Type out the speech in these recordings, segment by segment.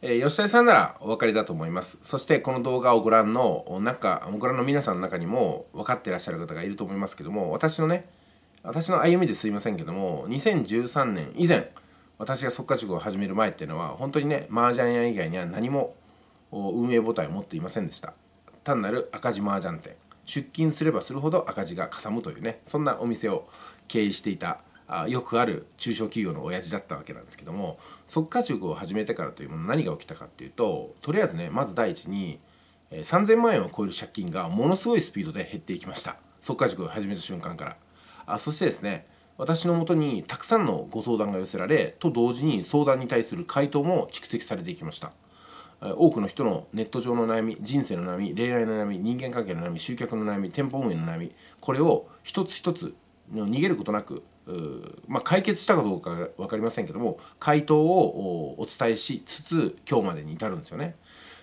え吉田さんならお分かりだと思います。そしてこの動画をご覧の中、ご覧の皆さんの中にも分かってらっしゃる方がいると思いますけども、私のね、私の歩みですいませんけども、2013年以前、私が即家塾を始める前っていうのは、本当にね、麻雀屋以外には何も運営母体を持っていませんでした。単なる赤字麻雀店。出勤すればするほど赤字がかさむというね、そんなお店を経営していたあよくある中小企業の親父だったわけなんですけども即価塾を始めてからというもの何が起きたかっていうととりあえずねまず第一に3,000万円を超える借金がものすごいスピードで減っていきました即価塾を始めた瞬間からあそしてですね私のもとにたくさんのご相談が寄せられと同時に相談に対する回答も蓄積されていきました多くの人のネット上の悩み人生の悩み恋愛の悩み人間関係の悩み集客の悩み店舗運営の悩みこれを一つ一つ逃げることなくまあ、解決したかどうか分かりませんけども回答をお伝えしつつ今日までに至るんですよね。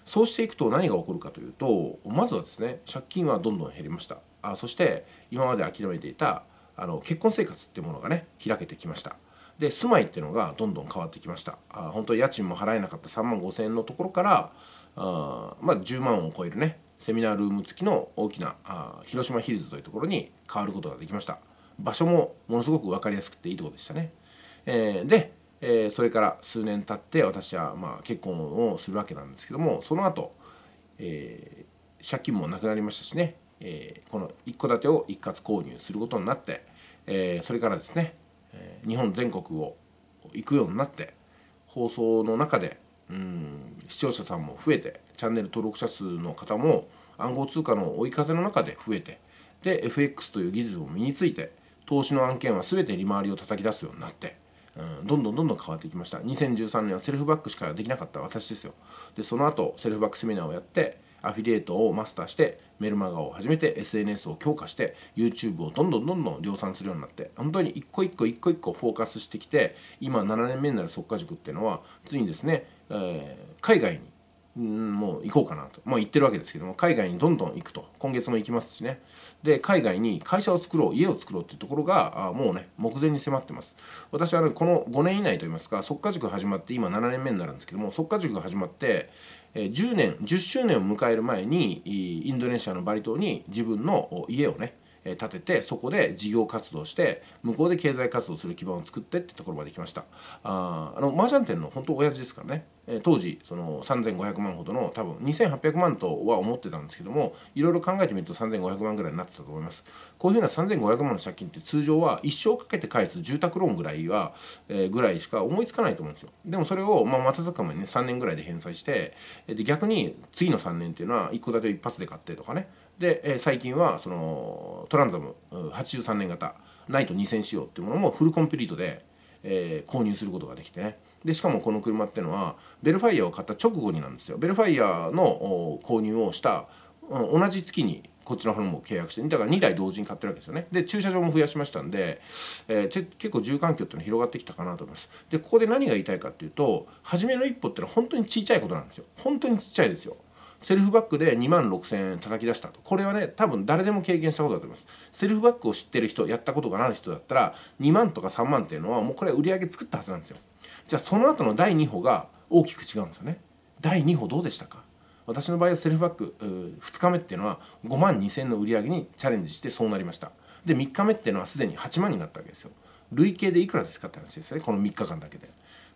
そうしていくと何が起こるかというとまずはですね借金はどんどん減りましたあそして今まで諦めていたあの結婚生活っていうものがね開けてきました。で住まいっていうのがどんどん変わってきましたあ本当に家賃も払えなかった3万5,000円のところからあまあ10万を超えるねセミナールーム付きの大きなあ広島ヒルズというところに変わることができました。場所もものすごく分かりやすくていいとこでしたね。えー、で、えー、それから数年経って私はまあ結婚をするわけなんですけどもその後、えー、借金もなくなりましたしね、えー、この一戸建てを一括購入することになって、えー、それからですね日本全国を行くようになって放送の中でうん視聴者さんも増えてチャンネル登録者数の方も暗号通貨の追い風の中で増えてで FX という技術も身について投資の案件は全て利回りを叩き出すようになって、うん、どんどんどんどん変わっていきました2013年はセルフバックしかできなかった私ですよでその後セルフバックセミナーをやってアフィリエイトをマスターしてメルマガを始めて SNS を強化して YouTube をどんどんどんどん量産するようになって本当に一個一個一個一個フォーカスしてきて今7年目になる速化塾っていうのはついにですね、えー、海外にうんもう行こうかなと、まあ、言ってるわけですけども海外にどんどん行くと今月も行きますしねで海外に会社を作ろう家を作ろうっていうところがあもうね目前に迫ってます私は、ね、この5年以内といいますか即果塾始まって今7年目になるんですけども即果塾始まって10年10周年を迎える前にインドネシアのバリ島に自分の家をね立ててそこで事業活動して向こうで経済活動する基盤を作ってってところまで来ましたああの麻雀店の本当親父ですからね、え当時その3500万ほどの多分2800万とは思ってたんですけどもいろいろ考えてみると3500万ぐらいになってたと思いますこういうふうな3500万の借金って通常は一生かけて返す住宅ローンぐらいは、えー、ぐらいしか思いつかないと思うんですよでもそれを、まあ、瞬く間にね3年ぐらいで返済してで逆に次の3年っていうのは一戸建てを一発で買ってとかねで、え最近はそのトランザム83年型ナイト2000仕様っていうものもフルコンプリートで、えー、購入することができてねでしかもこの車っていうのはベルファイアを買った直後になんですよベルファイアの購入をした、うん、同じ月にこっちの方も契約してだから2台同時に買ってるわけですよねで駐車場も増やしましたんで、えー、結構住環境っていうのは広がってきたかなと思いますでここで何が言いたいかっていうと初めの一歩ってのは本当にちっちゃいことなんですよ本当にちっちゃいですよセルフバックで2万6000円叩き出したとこれはね多分誰でも経験したことだと思いますセルフバックを知ってる人やったことがある人だったら2万とか3万っていうのはもうこれ売り上げ作ったはずなんですよじゃあその後の第2歩が大きく違うんですよね第2歩どうでしたか私の場合はセルフバック2日目っていうのは5万2000の売り上げにチャレンジしてそうなりましたで3日目っていうのはすでに8万になったわけですよ累計でいくらですかって話ですよねこの3日間だけで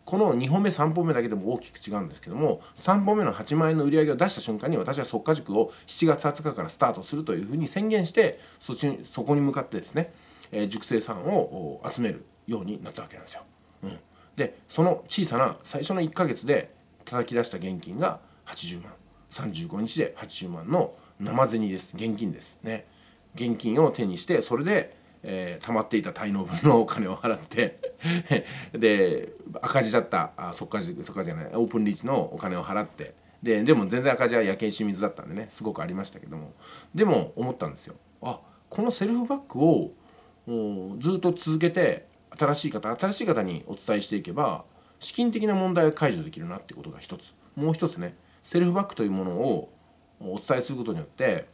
この2本目3本目だけでも大きく違うんですけども3本目の8万円の売り上げを出した瞬間に私は即価塾を7月20日からスタートするというふうに宣言してそそこに向かってですね、えー、塾生さんを集めるようになったわけなんですよ。うん、でその小さな最初の1ヶ月で叩き出した現金が80万35日で80万の生銭です現金ですね。現金を手にしてそれでえー、溜まっていた滞納分のお金を払って で赤字だったあそっかじそっかじゃないオープンリーチのお金を払ってででも全然赤字は夜景清水だったんでねすごくありましたけどもでも思ったんですよあこのセルフバックをずっと続けて新しい方新しい方にお伝えしていけば資金的な問題は解除できるなってことが一つもう一つねセルフバックというものをお伝えすることによって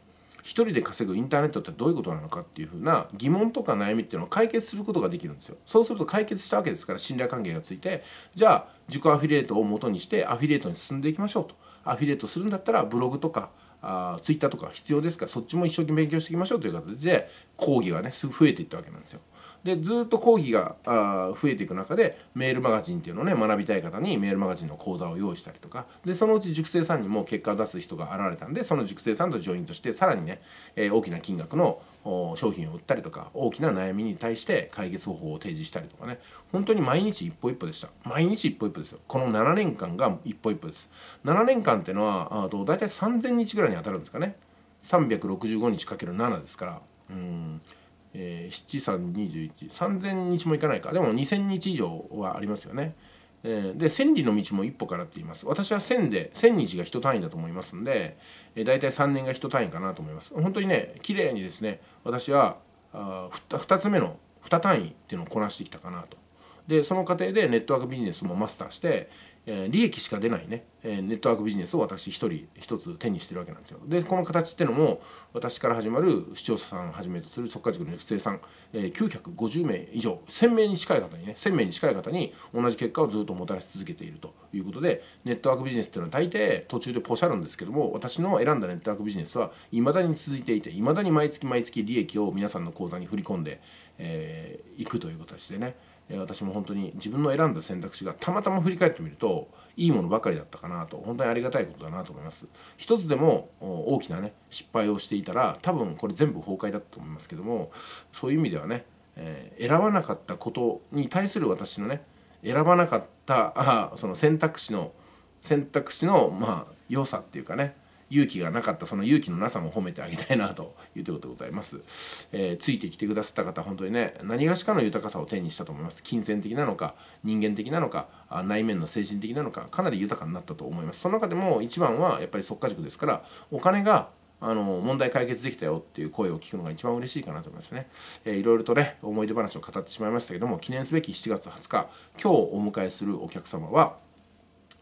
1人で稼ぐインターネットってどういうことなのかっていうふうな疑問とか悩みっていうのを解決することができるんですよ。そうすると解決したわけですから信頼関係がついてじゃあ自己アフィリエイトを元にしてアフィリエイトに進んでいきましょうと。アフィリエイトするんだったらブログとかあツイッターとか必要ですからそっちも一生懸命勉強していきましょうという形で講義がねすぐ増えていったわけなんですよ。でずっと講義があ増えていく中でメールマガジンっていうのをね学びたい方にメールマガジンの講座を用意したりとかでそのうち塾生さんにも結果を出す人が現れたんでその塾生さんとジョインとしてさらにね、えー、大きな金額の商品を売ったりとか大きな悩みに対して解決方法を提示したりとかね本当に毎日一歩一歩でした毎日一歩一歩ですよこの7年間が一歩一歩です7年間っていうのはあと大体3000日ぐらいに当たるんですかね365日かける7ですからうんえー、73213000日もいかないかでも2000日以上はありますよね。えー、で千里の道も一歩からって言います私は千で千日が一単位だと思いますんで、えー、大体3年が一単位かなと思います本当にね綺麗にですね私は2つ目の2単位っていうのをこなしてきたかなとでその過程でネットワークビジネスもマスターして、えー、利益しか出ないね、えー、ネットワークビジネスを私一人一つ手にしてるわけなんですよ。でこの形ってのも私から始まる視聴者さんをはじめとする直下塾の育成さん、えー、950名以上1000名に近い方にね1000名に近い方に同じ結果をずっともたらし続けているということでネットワークビジネスっていうのは大抵途中でポシャるんですけども私の選んだネットワークビジネスはいまだに続いていていまだに毎月毎月利益を皆さんの口座に振り込んでい、えー、くという形でね私も本当に自分の選んだ選択肢がたまたま振り返ってみるといいものばかりだったかなと本当にありがたいことだなと思います一つでも大きなね失敗をしていたら多分これ全部崩壊だったと思いますけどもそういう意味ではね、えー、選ばなかったことに対する私のね選ばなかったあその選択肢の選択肢のまあ良さっていうかね勇気がなかったその勇気のなさも褒めてあげたいなというところでございます、えー、ついてきてくださった方本当にね何がしかの豊かさを手にしたと思います金銭的なのか人間的なのか内面の精神的なのかかなり豊かになったと思いますその中でも一番はやっぱり即果塾ですからお金があの問題解決できたよっていう声を聞くのが一番嬉しいかなと思いますね。えー、いろいろとね思い出話を語ってしまいましたけども記念すべき7月20日今日お迎えするお客様は、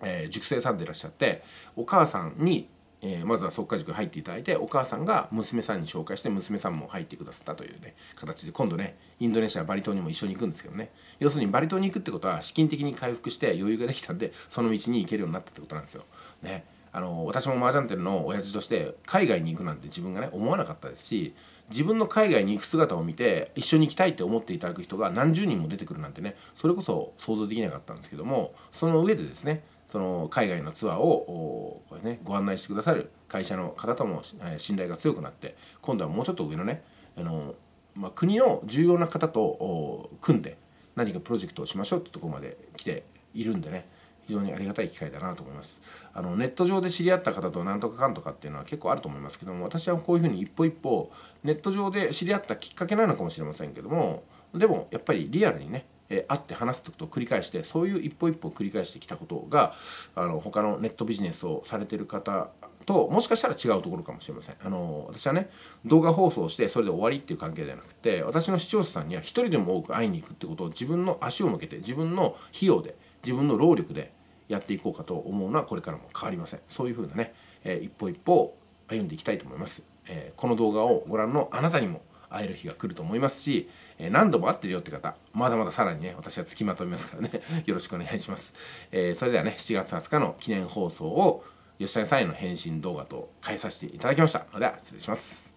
えー、塾生さんでいらっしゃってお母さんにえー、まずは速化塾入っていただいてお母さんが娘さんに紹介して娘さんも入ってくださったというね形で今度ねインドネシアバリ島にも一緒に行くんですけどね要するにバリ島に行くってことは資金的に回復して余裕ができたんでその道に行けるようになったってことなんですよ。ね、あの私も麻雀店の親父として海外に行くなんて自分がね思わなかったですし自分の海外に行く姿を見て一緒に行きたいって思っていただく人が何十人も出てくるなんてねそれこそ想像できなかったんですけどもその上でですねその海外のツアーをこれ、ね、ご案内してくださる会社の方とも信頼が強くなって今度はもうちょっと上のねあの、まあ、国の重要な方と組んで何かプロジェクトをしましょうってとこまで来ているんでね非常にありがたい機会だなと思いますあのネット上で知り合った方と何とかかんとかっていうのは結構あると思いますけども私はこういうふうに一歩一歩ネット上で知り合ったきっかけなのかもしれませんけどもでもやっぱりリアルにねえ会って話すことを繰り返してそういう一歩一歩を繰り返してきたことがあの他のネットビジネスをされてる方ともしかしたら違うところかもしれませんあの私はね動画放送してそれで終わりっていう関係ではなくて私の視聴者さんには一人でも多く会いに行くってことを自分の足を向けて自分の費用で自分の労力でやっていこうかと思うのはこれからも変わりませんそういうふうなね、えー、一歩一歩歩んでいきたいと思います、えー、この動画をご覧のあなたにも会える日が来ると思いますし、え何度も会ってるよって方、まだまださらにね、私はつきまとめますからね、よろしくお願いします。えそれではね、7月20日の記念放送を、吉谷さんへの返信動画と変えさせていただきました。では、失礼します。